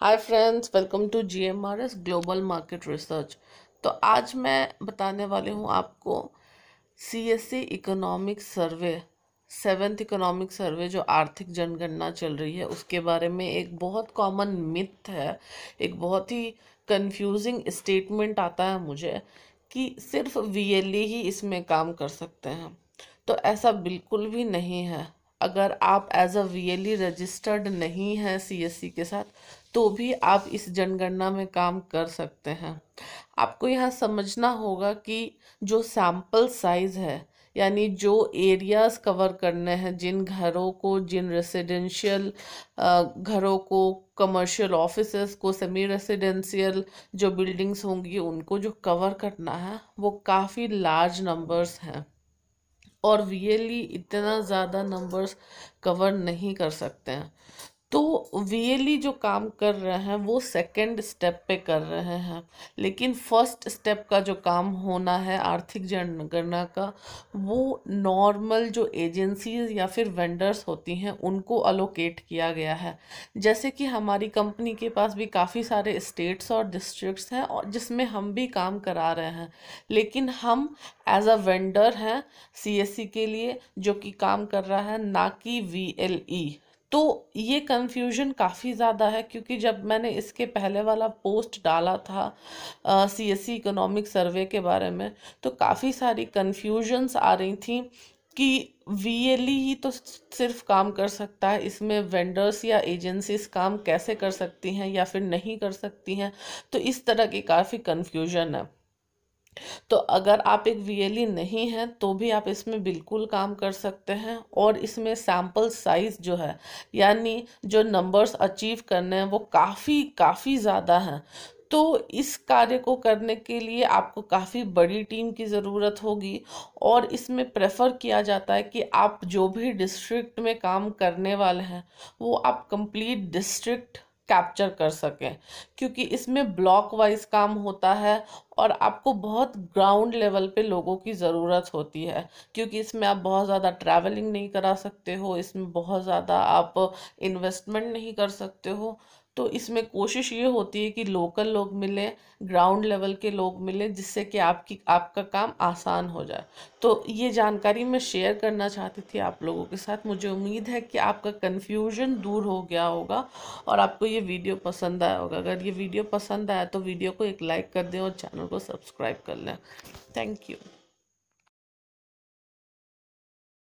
hi friends welcome to G M R S global market research तो आज मैं बताने वाली हूँ आपको C S C economic survey seventh economic survey जो आर्थिक जनगणना चल रही है उसके बारे में एक बहुत कॉमन मिथ है एक बहुत ही कंफ्यूजिंग स्टेटमेंट आता है मुझे कि सिर्फ वी e ही इसमें काम कर सकते हैं तो ऐसा बिल्कुल भी नहीं है अगर आप एज अ वी रजिस्टर्ड नहीं हैं सी e के साथ तो भी आप इस जनगणना में काम कर सकते हैं आपको यहाँ समझना होगा कि जो सैम्पल साइज़ है यानी जो एरियाज़ कवर करने हैं जिन घरों को जिन रेसिडेंशियल घरों को कमर्शियल ऑफिस को सेमी रेसिडेंशियल जो बिल्डिंग्स होंगी उनको जो कवर करना है वो काफ़ी लार्ज नंबर्स हैं और रियली इतना ज़्यादा नंबर्स कवर नहीं कर सकते हैं तो वीएलई e जो काम कर रहे हैं वो सेकंड स्टेप पे कर रहे हैं लेकिन फर्स्ट स्टेप का जो काम होना है आर्थिक जनगणना का वो नॉर्मल जो एजेंसीज या फिर वेंडर्स होती हैं उनको अलोकेट किया गया है जैसे कि हमारी कंपनी के पास भी काफ़ी सारे स्टेट्स और डिस्ट्रिक्ट्स हैं और जिसमें हम भी काम करा रहे हैं लेकिन हम एज अ वेंडर हैं सी e के लिए जो कि काम कर रहा है ना कि वी तो ये कन्फ्यूजन काफ़ी ज़्यादा है क्योंकि जब मैंने इसके पहले वाला पोस्ट डाला था सी एस सी इकोनॉमिक सर्वे के बारे में तो काफ़ी सारी कन्फ्यूजन्स आ रही थी कि वी e ही तो सिर्फ काम कर सकता है इसमें वेंडर्स या एजेंसीज काम कैसे कर सकती हैं या फिर नहीं कर सकती हैं तो इस तरह की काफ़ी कन्फ्यूजन है तो अगर आप एक वीएलई e नहीं हैं तो भी आप इसमें बिल्कुल काम कर सकते हैं और इसमें सैम्पल साइज़ जो है यानी जो नंबर्स अचीव करने हैं वो काफ़ी काफ़ी ज़्यादा हैं तो इस कार्य को करने के लिए आपको काफ़ी बड़ी टीम की ज़रूरत होगी और इसमें प्रेफर किया जाता है कि आप जो भी डिस्ट्रिक्ट में काम करने वाले हैं वो आप कंप्लीट डिस्ट्रिक्ट कैप्चर कर सकें क्योंकि इसमें ब्लॉक वाइज काम होता है और आपको बहुत ग्राउंड लेवल पे लोगों की ज़रूरत होती है क्योंकि इसमें आप बहुत ज़्यादा ट्रैवलिंग नहीं करा सकते हो इसमें बहुत ज़्यादा आप इन्वेस्टमेंट नहीं कर सकते हो तो इसमें कोशिश ये होती है कि लोकल लोग मिलें ग्राउंड लेवल के लोग मिलें जिससे कि आपकी आपका काम आसान हो जाए तो ये जानकारी मैं शेयर करना चाहती थी आप लोगों के साथ मुझे उम्मीद है कि आपका कन्फ्यूजन दूर हो गया होगा और आपको ये वीडियो पसंद आया होगा अगर ये वीडियो पसंद आया तो वीडियो को एक लाइक कर दें और चैनल को सब्सक्राइब कर लें थैंक यू